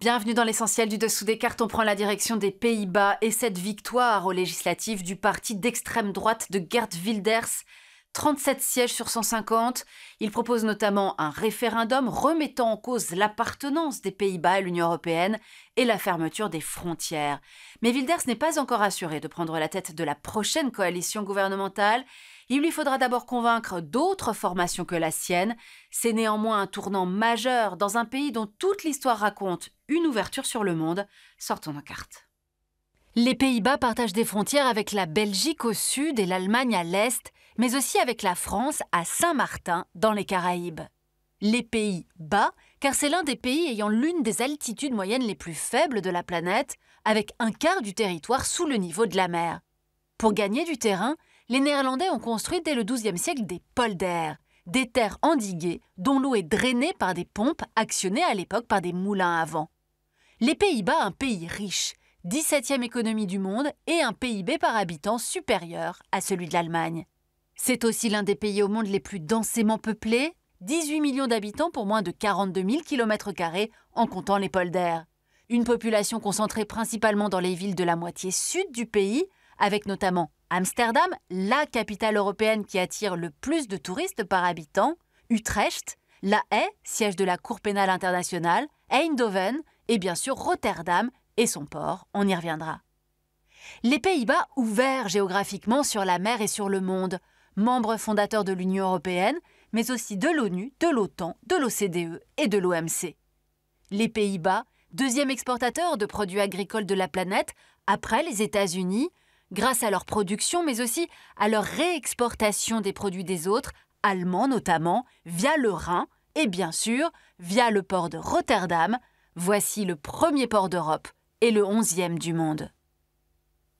Bienvenue dans l'essentiel du dessous des cartes, on prend la direction des Pays-Bas et cette victoire aux législatives du parti d'extrême droite de Gert Wilders 37 sièges sur 150. Il propose notamment un référendum remettant en cause l'appartenance des Pays-Bas à l'Union européenne et la fermeture des frontières. Mais Wilders n'est pas encore assuré de prendre la tête de la prochaine coalition gouvernementale. Il lui faudra d'abord convaincre d'autres formations que la sienne. C'est néanmoins un tournant majeur dans un pays dont toute l'histoire raconte une ouverture sur le monde. Sortons nos cartes. Les Pays-Bas partagent des frontières avec la Belgique au sud et l'Allemagne à l'est, mais aussi avec la France à Saint-Martin dans les Caraïbes. Les Pays-Bas, car c'est l'un des pays ayant l'une des altitudes moyennes les plus faibles de la planète, avec un quart du territoire sous le niveau de la mer. Pour gagner du terrain, les Néerlandais ont construit dès le XIIe siècle des polders, des terres endiguées dont l'eau est drainée par des pompes actionnées à l'époque par des moulins à vent. Les Pays-Bas, un pays riche, 17e économie du monde et un PIB par habitant supérieur à celui de l'Allemagne. C'est aussi l'un des pays au monde les plus densément peuplés, 18 millions d'habitants pour moins de 42 000 km en comptant les polders. Une population concentrée principalement dans les villes de la moitié sud du pays, avec notamment Amsterdam, la capitale européenne qui attire le plus de touristes par habitant, Utrecht, La Haye, siège de la Cour pénale internationale, Eindhoven et bien sûr Rotterdam et son port, on y reviendra. Les Pays-Bas, ouverts géographiquement sur la mer et sur le monde, membres fondateurs de l'Union européenne, mais aussi de l'ONU, de l'OTAN, de l'OCDE et de l'OMC. Les Pays-Bas, deuxième exportateur de produits agricoles de la planète, après les États-Unis, grâce à leur production, mais aussi à leur réexportation des produits des autres, allemands notamment, via le Rhin et bien sûr via le port de Rotterdam. Voici le premier port d'Europe et le onzième du monde.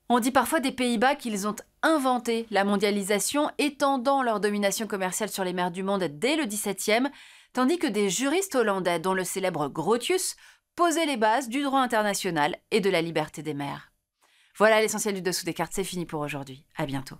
On dit parfois des Pays-Bas qu'ils ont inventé la mondialisation, étendant leur domination commerciale sur les mers du monde dès le XVIIe, tandis que des juristes hollandais, dont le célèbre Grotius, posaient les bases du droit international et de la liberté des mers. Voilà l'essentiel du dessous des cartes, c'est fini pour aujourd'hui. À bientôt.